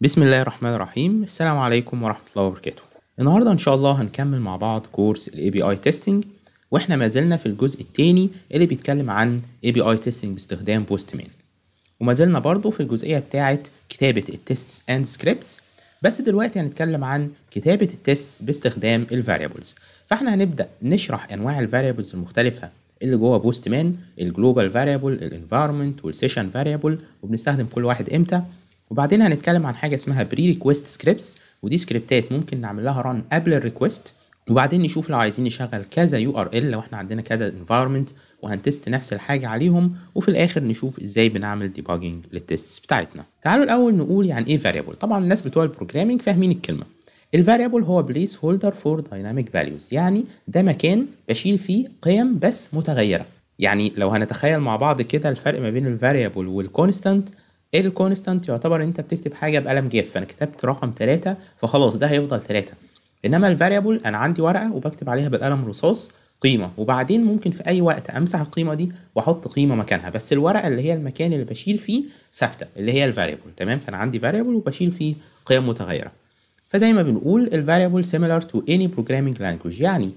بسم الله الرحمن الرحيم السلام عليكم ورحمة الله وبركاته النهاردة إن شاء الله هنكمل مع بعض كورس الـ API Testing وإحنا ما زلنا في الجزء الثاني اللي بيتكلم عن API Testing باستخدام بوستمان وما زلنا برضه في الجزئية بتاعة كتابة التستس اند سكريبتس بس دلوقتي هنتكلم عن كتابة التست باستخدام Variables فاحنا هنبدأ نشرح أنواع Variables المختلفة اللي جوه بوستمان الجلوبال فاريبل الانفايرمنت والسيشن فاريبل وبنستخدم كل واحد امتى وبعدين هنتكلم عن حاجه اسمها بري ريكويست سكريبتس ودي سكريبتات ممكن نعمل لها ران قبل الريكويست وبعدين نشوف لو عايزين نشغل كذا يو ار ال لو احنا عندنا كذا انفايرمنت وهنتست نفس الحاجه عليهم وفي الاخر نشوف ازاي بنعمل ديباجنج للتست بتاعتنا تعالوا الاول نقول يعني ايه فاريبل طبعا الناس بتوع البروجرامينج فاهمين الكلمه الفاريبل هو بليس هولدر فور دايناميك فاليوز يعني ده مكان بشيل فيه قيم بس متغيره يعني لو هنتخيل مع بعض كده الفرق ما بين الفاريبل والكونستانت الكونستانت يعتبر انت بتكتب حاجه بقلم جاف فانا كتبت رقم ثلاثة فخلاص ده هيفضل ثلاثة انما الفاريبل انا عندي ورقه وبكتب عليها بالقلم الرصاص قيمه وبعدين ممكن في اي وقت امسح القيمه دي واحط قيمه مكانها بس الورقه اللي هي المكان اللي بشيل فيه ثابته اللي هي الفاريبل تمام فانا عندي فاريبل وبشيل فيه قيم متغيره فزي ما بنقول الفاريبل سيميلر تو اني بروجرامينج لانجوج يعني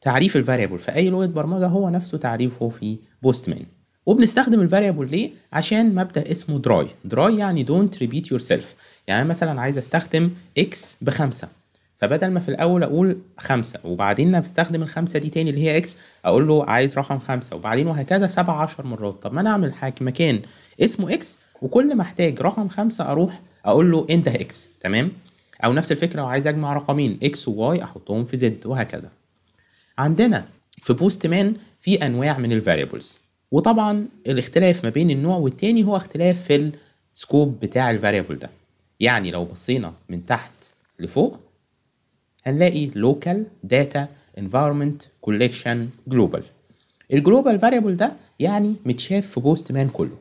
تعريف الفاريبل في اي لغه برمجه هو نفسه تعريفه في بوستمان وبنستخدم الفاريبل ليه عشان مبدا اسمه دراي دراي يعني دونت ريبيت يور سيلف يعني مثلا عايز استخدم اكس بخمسة فبدل ما في الاول اقول خمسة وبعدين بستخدم الخمسة دي تاني اللي هي اكس اقول له عايز رقم خمسة وبعدين وهكذا سبعة عشر مرات طب ما انا اعمل حاجة مكان اسمه اكس وكل ما احتاج رقم خمسة اروح اقول له انت اكس تمام او نفس الفكرة لو عايز اجمع رقمين اكس وواي احطهم في زد وهكذا عندنا في بوست مان في انواع من الفاريبلز وطبعا الاختلاف ما بين النوع والتاني هو اختلاف في السكوب بتاع الفاريبل ده يعني لو بصينا من تحت لفوق هنلاقي local data environment collection global الجلوبال فاريبل ده يعني متشاف في بوست مان كله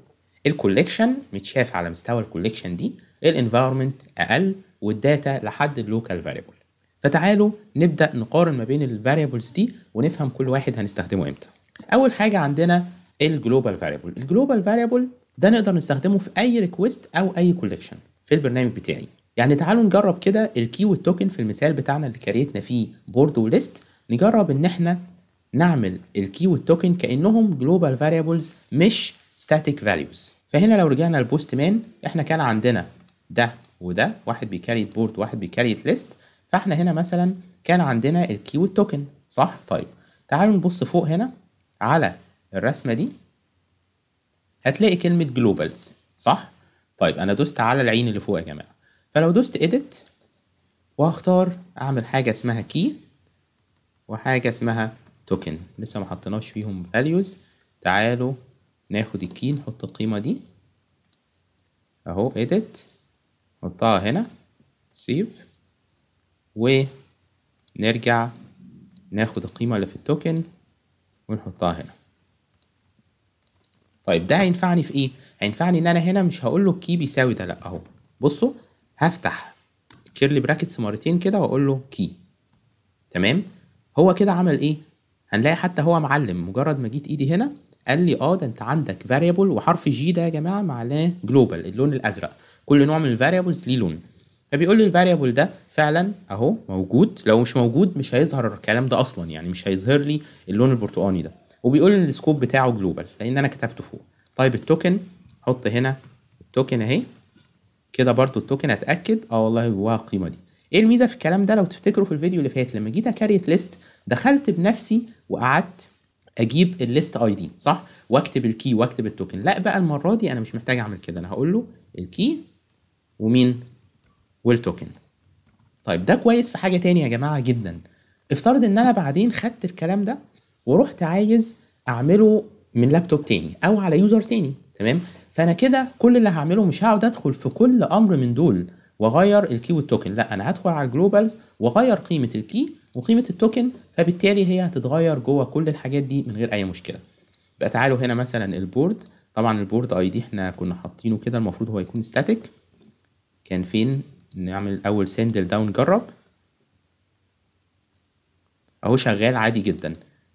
الكوليكشن متشاف على مستوى الكوليكشن دي الانفايرمنت اقل والداتا لحد اللوكال فاريبل فتعالوا نبدا نقارن ما بين الفاريبلز دي ونفهم كل واحد هنستخدمه امتى اول حاجه عندنا الجلوبال فاريبل الجلوبال فاريبل ده نقدر نستخدمه في اي ريكويست او اي كولكشن في البرنامج بتاعي يعني تعالوا نجرب كده الكي والتوكن في المثال بتاعنا اللي كريتنا فيه بورد وليست نجرب ان احنا نعمل الكي والتوكن كانهم جلوبال فاريبلز مش ستاتيك فاليوز فهنا لو رجعنا البوست مان احنا كان عندنا ده وده واحد بيكريت بورد واحد بيكريت ليست فاحنا هنا مثلا كان عندنا الكي والتوكن صح طيب تعالوا نبص فوق هنا على الرسمة دي هتلاقي كلمة جلوبالز صح؟ طيب أنا دوست على العين اللي فوق يا جماعة فلو دوست إيديت وهختار أعمل حاجة اسمها كي وحاجة اسمها توكن لسه ما حطيناش فيهم values تعالوا ناخد الكي نحط القيمة دي أهو إيديت نحطها هنا سيف ونرجع ناخد القيمة اللي في التوكن ونحطها هنا طيب ده هينفعني في ايه هينفعني ان انا هنا مش هقول له كي بيساوي ده لا اهو بصوا هفتح كيرلي براكتس مرتين كده واقول له كي تمام هو كده عمل ايه هنلاقي حتى هو معلم مجرد ما جيت ايدي هنا قال لي اه ده انت عندك فاريبل وحرف جي ده يا جماعه معناه جلوبال اللون الازرق كل نوع من الفاريبلز ليه لون فبيقول لي الفاريبل ده فعلا اهو موجود لو مش موجود مش هيظهر الكلام ده اصلا يعني مش هيظهر لي اللون البرتقاني ده وبيقول ان السكوب بتاعه جلوبال لان انا كتبته فوق طيب التوكن حط هنا التوكن اهي كده برضو التوكن اتاكد اه والله جواها القيمه دي ايه الميزه في الكلام ده لو تفتكروا في الفيديو اللي فات لما جيت اكريت ليست دخلت بنفسي وقعدت اجيب الليست اي دي صح واكتب الكي واكتب التوكن لا بقى المره دي انا مش محتاج اعمل كده انا هقول له الكي ومين والتوكن طيب ده كويس في حاجه تانية يا جماعه جدا افترض ان انا بعدين خدت الكلام ده ورحت عايز اعمله من لابتوب تاني او على يوزر تاني تمام فانا كده كل اللي هعمله مش هقعد ادخل في كل امر من دول واغير الكي والتوكن لا انا هدخل على الجلوبالز واغير قيمه الكي وقيمه التوكن فبالتالي هي هتتغير جوه كل الحاجات دي من غير اي مشكله بقى تعالوا هنا مثلا البورد طبعا البورد اي دي احنا كنا حاطينه كده المفروض هو يكون ستاتيك كان فين نعمل اول سندل داون جرب اهو شغال عادي جدا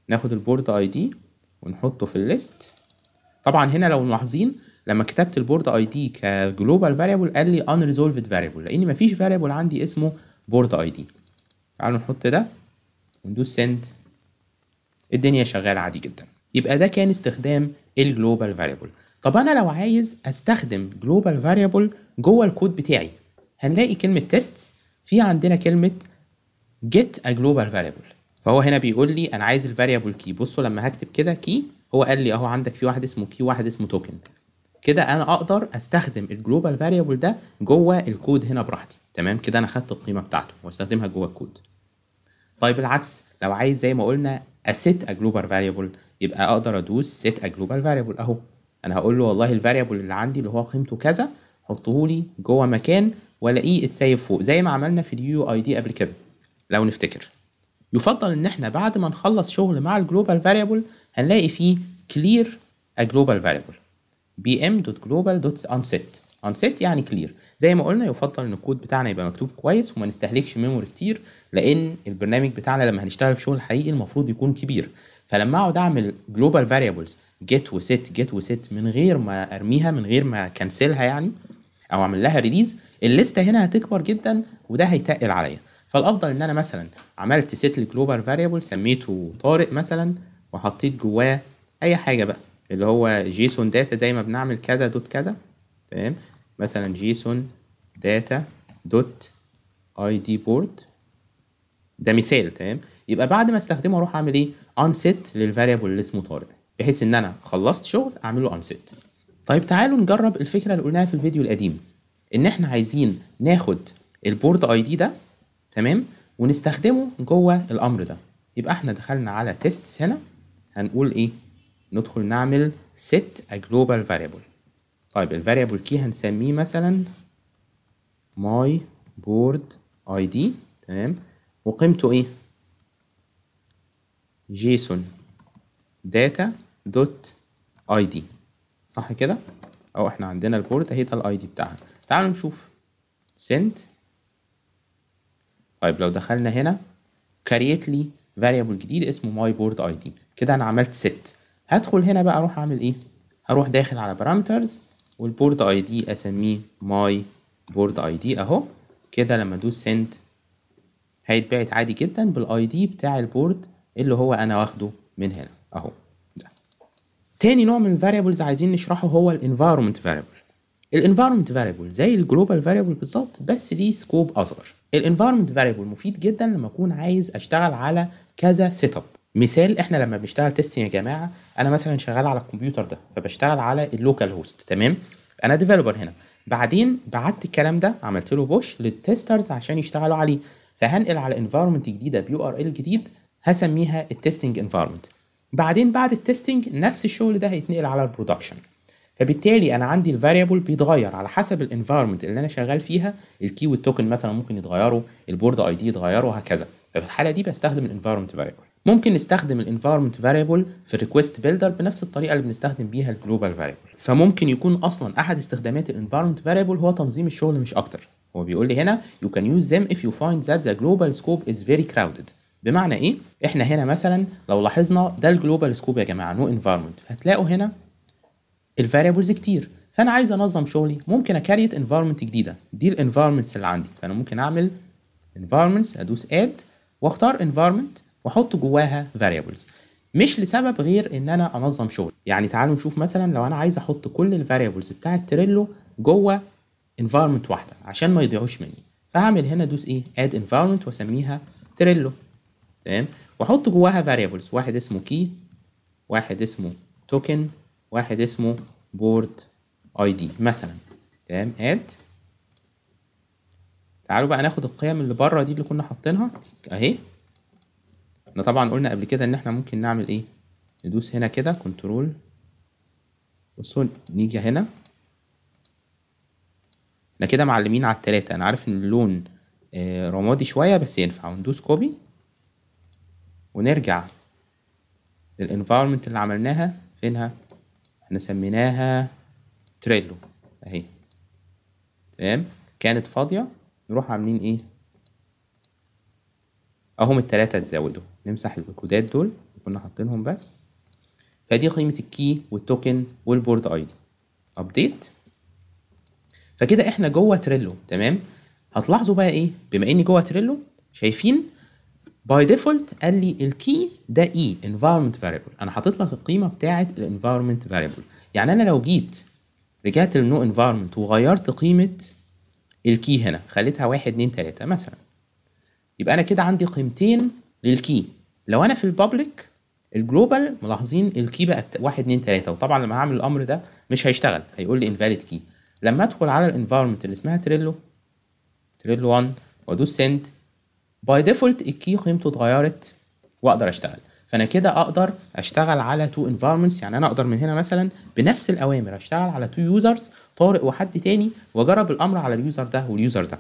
ناخد البورد اي دي ونحطه في الليست طبعا هنا لو ملاحظين لما كتبت البورد اي دي كجلوبال فاريبل قال لي ان ريزولفد فاريبل لان مفيش فاريبل عندي اسمه بورد اي دي تعالوا نحط ده وندوس سند الدنيا شغاله عادي جدا يبقى ده كان استخدام الجلوبال فاريبل طب انا لو عايز استخدم جلوبال فاريبل جوه الكود بتاعي هنلاقي كلمه تيستس في عندنا كلمه get a global variable فهو هنا بيقول لي انا عايز الفاريبل كي بصوا لما هكتب كده كي هو قال لي اهو عندك في واحد اسمه كي واحد اسمه توكن كده انا اقدر استخدم الجلوبال فاريبل ده جوه الكود هنا براحتي تمام كده انا خدت القيمه بتاعته واستخدمها جوه الكود طيب العكس لو عايز زي ما قلنا اسيت ا جلوبال فاريبل يبقى اقدر ادوس سيت ا جلوبال فاريبل اهو انا هقول له والله الفاريبل اللي عندي اللي هو قيمته كذا حطه لي جوه مكان والاقيه اتسيف فوق زي ما عملنا في اليو اي دي قبل كده لو نفتكر يفضل ان احنا بعد ما نخلص شغل مع الجلوبال فاريبل هنلاقي فيه كلير ا جلوبال فاريبل بي ام دوت جلوبال دوت انسيت انسيت يعني كلير زي ما قلنا يفضل ان الكود بتاعنا يبقى مكتوب كويس وما نستهلكش ميموري كتير لان البرنامج بتاعنا لما هنشتغل في شغل حقيقي المفروض يكون كبير فلما اقعد اعمل جلوبال فاريبلز جيت وست جيت وست من غير ما ارميها من غير ما كنسلها يعني او اعمل لها ريليز الليسته هنا هتكبر جدا وده هيتقل عليا فالافضل ان انا مثلا عملت سيت لجلوبال فاريبل سميته طارق مثلا وحطيت جواه اي حاجه بقى اللي هو جيسون داتا زي ما بنعمل كذا دوت كذا تمام مثلا جيسون داتا دوت اي دي بورد ده مثال تمام يبقى بعد ما استخدمه اروح اعمل ايه ان سيت للفاريبل اللي اسمه طارق بحيث ان انا خلصت شغل اعمله ان سيت طيب تعالوا نجرب الفكره اللي قلناها في الفيديو القديم ان احنا عايزين ناخد البورد اي دي ده تمام ونستخدمه جوه الامر ده يبقى احنا دخلنا على تيستس هنا هنقول ايه ندخل نعمل set a global variable طيب الفاريبل كي هنسميه مثلا my board id تمام وقيمته ايه جيسون داتا دوت اي دي صح كده او احنا عندنا البورد اهي ده الاي دي بتاعها تعالوا نشوف send طيب لو دخلنا هنا كريت لي فاريبل جديد اسمه ماي بورد اي دي كده انا عملت ست هدخل هنا بقى اروح اعمل ايه هروح داخل على بارامترز والبورد اي دي اسميه ماي بورد اي دي اهو كده لما ادوس سنت هيتبعت عادي جدا بالاي دي بتاع البورد اللي هو انا واخده من هنا اهو ده. تاني نوع من الفاريبلز عايزين نشرحه هو الانفايرمنت فاريبل الانفايرمنت فاريبل زي الجلوبال فاريبل بالظبط بس ليه سكوب اصغر الانفايرمنت فاريبل مفيد جدا لما اكون عايز اشتغل على كذا سيت اب مثال احنا لما بنشتغل تيستنج يا جماعه انا مثلا شغال على الكمبيوتر ده فبشتغل على اللوكال هوست تمام انا ديفلوبر هنا بعدين بعت الكلام ده عملت له بوش للتسترز عشان يشتغلوا عليه فهنقل على انفايرمنت جديده بيو ار ال جديد هسميها التستنج انفايرمنت بعدين بعد التستنج نفس الشغل ده هيتنقل على البرودكشن فبالتالي انا عندي الفاريبل بيتغير على حسب الانفايرمنت اللي انا شغال فيها الكي والتوكن مثلا ممكن يتغيروا البورد اي دي يتغيروا وهكذا ففي الحاله دي بستخدم الانفايرمنت فاريبل ممكن نستخدم الانفايرمنت فاريبل في الريكوست بيلدر بنفس الطريقه اللي بنستخدم بيها الجلوبال فاريبل فممكن يكون اصلا احد استخدامات الانفايرمنت فاريبل هو تنظيم الشغل مش اكتر هو بيقول لي هنا you can use them if you find that the global scope is very crowded بمعنى ايه احنا هنا مثلا لو لاحظنا ده الجلوبال سكوب يا جماعه نو انفايرمنت هتلاقوا هنا الفاريبلز كتير فانا عايز انظم شغلي ممكن اكريت انفايرمنت جديده دي الانفايرمنتس اللي عندي فانا ممكن اعمل انفايرمنتس ادوس اد واختار انفايرمنت واحط جواها فاريبلز مش لسبب غير ان انا انظم شغلي يعني تعالوا نشوف مثلا لو انا عايز احط كل الفاريبلز بتاعه تريلو جوه انفايرمنت واحده عشان ما يضيعوش مني فهعمل هنا دوس ايه اد انفايرمنت واسميها تريلو تمام واحط جواها فاريبلز واحد اسمه كي واحد اسمه توكن واحد اسمه بورد اي دي مثلا تمام اد تعالوا بقى ناخد القيم اللي بره دي اللي كنا حاطينها اهي احنا طبعا قلنا قبل كده ان احنا ممكن نعمل ايه ندوس هنا كده كنترول بصوا نيجي هنا احنا كده معلمين على التلاتة انا عارف ان اللون آه، رمادي شوية بس ينفع وندوس كوبي ونرجع للانفايرمنت اللي عملناها فينها احنا سميناها تريلو اهي تمام كانت فاضية نروح عاملين ايه اهم التلاتة تزودوا نمسح الكودات دول كنا حاطينهم بس فدي قيمة الكي والتوكن والبورد اي دي ابديت فكده احنا جوه تريلو تمام هتلاحظوا بقى ايه بما اني جوه تريلو شايفين باي ديفولت قال لي الكي ده اي انفايرمنت فاريبل انا حاطط لك القيمه بتاعه الانفايرمنت فاريبل يعني انا لو جيت رجعت للنو انفايرمنت وغيرت قيمه الكي هنا خليتها 1 2 3 مثلا يبقى انا كده عندي قيمتين للكي لو انا في البابليك الجلوبال ملاحظين الكي بقى 1 2 3 وطبعا لما هعمل الامر ده مش هيشتغل هيقول لي انفاليد كي لما ادخل على الانفايرمنت اللي اسمها تريلو تريلو 1 وادوس سنت باي ديفولت الكي قيمته اتغيرت واقدر اشتغل فانا كده اقدر اشتغل على تو انفايرمنتس يعني انا اقدر من هنا مثلا بنفس الاوامر اشتغل على تو يوزرز طارق وحد تاني واجرب الامر على اليوزر ده واليوزر ده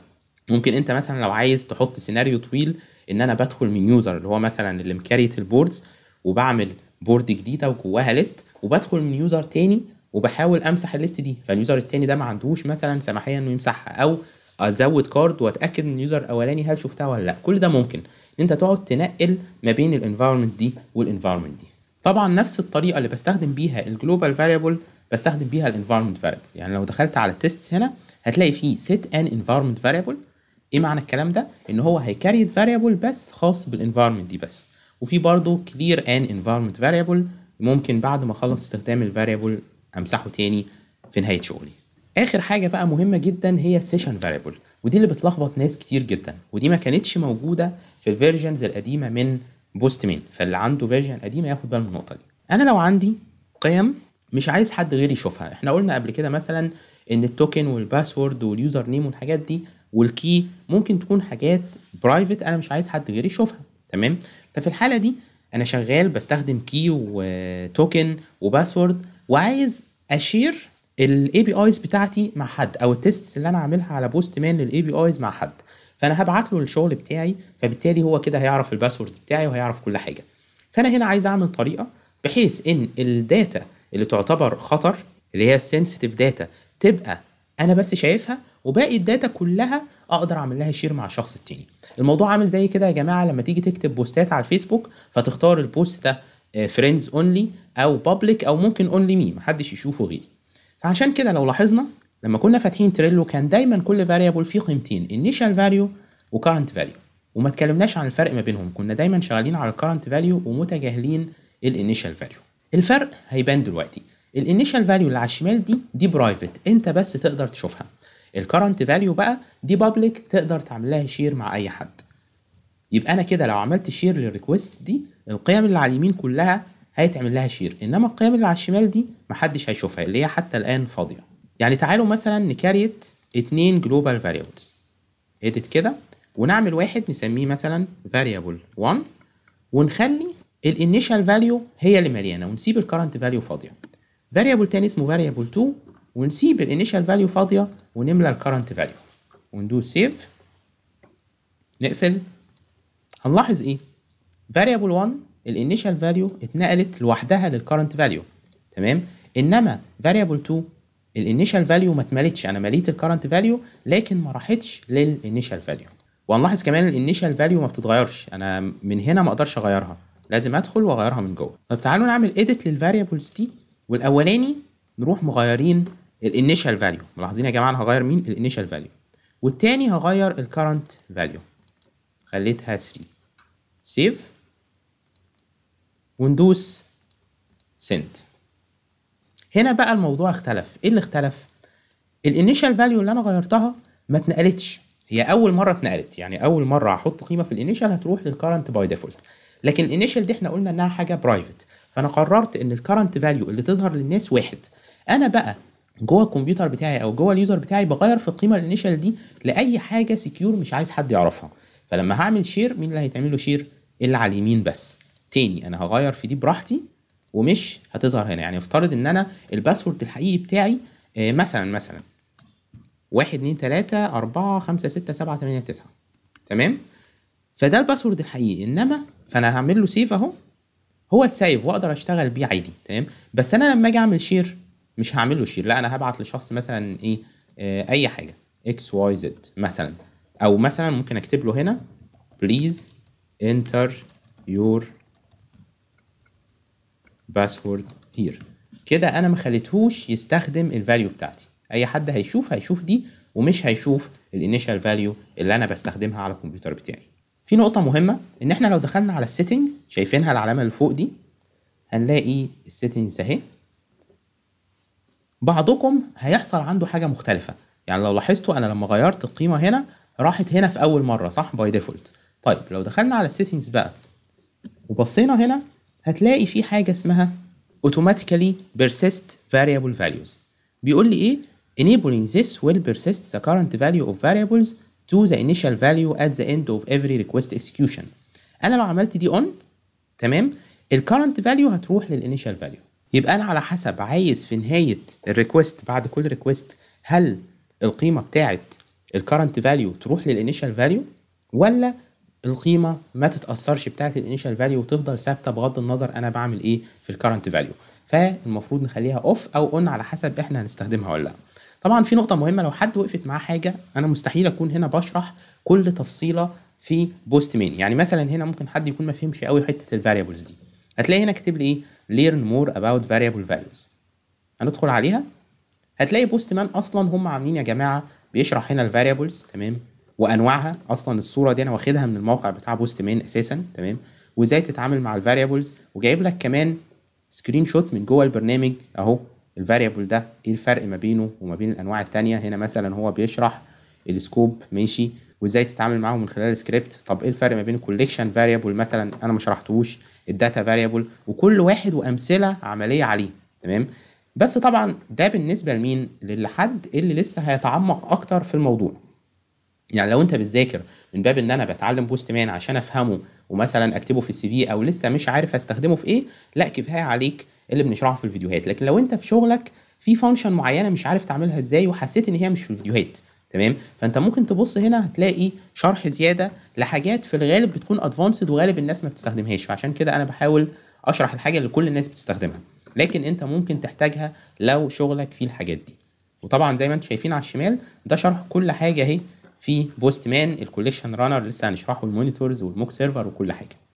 ممكن انت مثلا لو عايز تحط سيناريو طويل ان انا بدخل من يوزر اللي هو مثلا اللي مكريت البوردز وبعمل بورد جديده وجواها ليست وبدخل من يوزر تاني وبحاول امسح الليست دي فاليوزر التاني ده ما عندوش مثلا سماحيه انه يمسحها او ازود كارد واتاكد ان اليوزر الاولاني هل شفتها ولا لا كل ده ممكن ان انت تقعد تنقل ما بين الانفايرمنت دي والانفايرمنت دي طبعا نفس الطريقه اللي بستخدم بيها الجلوبال فاريبل بستخدم بيها الانفايرمنت فاريبل يعني لو دخلت على التيست هنا هتلاقي فيه سيت ان انفايرمنت فاريبل ايه معنى الكلام ده ان هو هيكريت فاريبل بس خاص بالانفايرمنت دي بس وفي برضه كلير ان انفايرمنت فاريبل ممكن بعد ما اخلص استخدام الفاريبل امسحه تاني في نهايه شغلي اخر حاجه بقى مهمه جدا هي السيشن فاريبل ودي اللي بتلخبط ناس كتير جدا ودي ما كانتش موجوده في الفيرجنز القديمه من بوست مين فاللي عنده فيرجن قديمه ياخد باله من النقطه دي انا لو عندي قيم مش عايز حد غيري يشوفها احنا قلنا قبل كده مثلا ان التوكن والباسورد واليوزر نيم والحاجات دي والكي ممكن تكون حاجات برايفت انا مش عايز حد غيري يشوفها تمام ففي الحاله دي انا شغال بستخدم كي وتوكن وباسورد وعايز اشير الاي بي ايز بتاعتي مع حد او التيستس اللي انا عاملها على بوست مان للاي بي ايز مع حد فانا هبعت له الشغل بتاعي فبالتالي هو كده هيعرف الباسورد بتاعي وهيعرف كل حاجه فانا هنا عايز اعمل طريقه بحيث ان الداتا اللي تعتبر خطر اللي هي السنسيتيف داتا تبقى انا بس شايفها وباقي الداتا كلها اقدر اعمل لها شير مع الشخص التاني الموضوع عامل زي كده يا جماعه لما تيجي تكتب بوستات على الفيسبوك فتختار البوست ده فريندز آه، اونلي او بابليك او ممكن اونلي مي محدش يشوفه غيري فعشان كده لو لاحظنا لما كنا فاتحين تريلو كان دايما كل فاريبل فيه قيمتين انيشال فاليو وكارنت فاليو وما اتكلمناش عن الفرق ما بينهم كنا دايما شغالين على الكارنت فاليو ومتجاهلين الانيشال فاليو الفرق هيبان دلوقتي الانيشال فاليو اللي على الشمال دي دي برايفت انت بس تقدر تشوفها الكرنت فاليو بقى دي بابليك تقدر تعمل لها شير مع اي حد يبقى انا كده لو عملت شير للريكوست دي القيم اللي على اليمين كلها هيتعمل لها شير انما القيم اللي على الشمال دي محدش هيشوفها اللي هي حتى الان فاضيه يعني تعالوا مثلا نكريت اتنين جلوبال فاريبلز اديت كده ونعمل واحد نسميه مثلا فاريبل 1 ونخلي الانيشال فاليو هي اللي مليانه ونسيب الكرنت فاليو فاضيه فاريبل تاني اسمه فاريبل 2 ونسيب الانيشال فاليو فاضيه ونملى الكرنت فاليو وندوس سيف نقفل هنلاحظ ايه فاريبل 1 الانيشال فاليو اتنقلت لوحدها للكرنت فاليو تمام انما فاريبل 2 الانيشال فاليو ما اتملتش انا مليت الكرنت فاليو لكن ما راحتش للانيشال فاليو وهنلاحظ كمان الانيشال فاليو ما بتتغيرش انا من هنا ما اقدرش اغيرها لازم ادخل واغيرها من جوه طب تعالوا نعمل اديت للفاريبلز دي والاولاني نروح مغيرين الانيشال فاليو ملاحظين يا جماعه انا هغير مين الانيشال فاليو والتاني هغير الكرنت فاليو خليتها 3 سيف وندوس سنت هنا بقى الموضوع اختلف ايه اللي اختلف الانيشال فاليو اللي انا غيرتها ما اتنقلتش هي اول مره اتنقلت يعني اول مره هحط قيمه في الانيشال هتروح للكرنت باي ديفولت لكن الانيشال دي احنا قلنا انها حاجه برايفت فانا قررت ان الكرنت فاليو اللي تظهر للناس واحد انا بقى جوه الكمبيوتر بتاعي او جوه اليوزر بتاعي بغير في القيمه الانيشال دي لاي حاجه سكيور مش عايز حد يعرفها فلما هعمل شير مين اللي هيتعمل له شير اللي على اليمين بس تاني انا هغير في دي براحتي ومش هتظهر هنا يعني افترض ان انا الباسورد الحقيقي بتاعي آه، مثلا مثلا واحد اتنين تلاتة أربعة خمسة ستة سبعة تمانية تسعة تمام فده الباسورد الحقيقي انما فانا هعمل له سيف اهو هو اتسيف واقدر اشتغل بيه عادي تمام بس انا لما اجي اعمل شير مش هعمل له شير لا انا هبعت لشخص مثلا ايه آه، اي حاجه اكس واي زد مثلا او مثلا ممكن اكتب له هنا بليز انتر يور باسورد هير كده انا ما خليتهوش يستخدم الفاليو بتاعتي اي حد هيشوف هيشوف دي ومش هيشوف الانيشال فاليو اللي انا بستخدمها على الكمبيوتر بتاعي في نقطة مهمة إن إحنا لو دخلنا على السيتنجز شايفينها العلامة اللي فوق دي هنلاقي السيتنجز أهي بعضكم هيحصل عنده حاجة مختلفة يعني لو لاحظتوا أنا لما غيرت القيمة هنا راحت هنا في أول مرة صح باي ديفولت طيب لو دخلنا على السيتنجز بقى وبصينا هنا هتلاقي في حاجه اسمها automatically persist variable values بيقول لي ايه enabling this will persist the current value of variables to the initial value at the end of every request execution انا لو عملت دي on تمام ال current value هتروح لل initial value يبقى انا على حسب عايز في نهايه ال request بعد كل request هل القيمه بتاعت ال current value تروح لل initial value ولا القيمه ما تتاثرش بتاعه الانيشال فاليو وتفضل ثابته بغض النظر انا بعمل ايه في الكرنت فاليو فالمفروض نخليها اوف او اون على حسب احنا هنستخدمها ولا لا طبعا في نقطه مهمه لو حد وقفت معاه حاجه انا مستحيل اكون هنا بشرح كل تفصيله في بوست مين يعني مثلا هنا ممكن حد يكون ما فهمش قوي حته الفاريبلز دي هتلاقي هنا كاتب لي ايه learn more about variable values هندخل عليها هتلاقي بوست مان اصلا هم عاملين يا جماعه بيشرح هنا الفاريبلز تمام وانواعها اصلا الصوره دي انا واخدها من الموقع بتاع بوست مين اساسا تمام وازاي تتعامل مع الفاريبلز وجايب لك كمان سكرين شوت من جوه البرنامج اهو الفاريبل ده ايه الفرق ما بينه وما بين الانواع الثانيه هنا مثلا هو بيشرح السكوب ماشي وازاي تتعامل معاهم من خلال السكريبت طب ايه الفرق ما بين الكوليكشن فاريبل مثلا انا ما شرحتهوش الداتا فاريبل وكل واحد وامثله عمليه عليه تمام بس طبعا ده بالنسبه لمين للحد اللي لسه هيتعمق اكتر في الموضوع يعني لو انت بتذاكر من باب ان انا بتعلم بوست مان عشان افهمه ومثلا اكتبه في السي في او لسه مش عارف هستخدمه في ايه لا كفايه عليك اللي بنشرحه في الفيديوهات لكن لو انت في شغلك في فانكشن معينه مش عارف تعملها ازاي وحسيت ان هي مش في الفيديوهات تمام فانت ممكن تبص هنا هتلاقي شرح زياده لحاجات في الغالب بتكون ادفانسد وغالب الناس ما بتستخدمهاش فعشان كده انا بحاول اشرح الحاجه اللي كل الناس بتستخدمها لكن انت ممكن تحتاجها لو شغلك فيه الحاجات دي وطبعا زي ما انتم شايفين على الشمال ده شرح كل حاجه اهي في بوست مان الكوليكشن رانر لسه هنشرحه المونيتورز والموك سيرفر وكل حاجه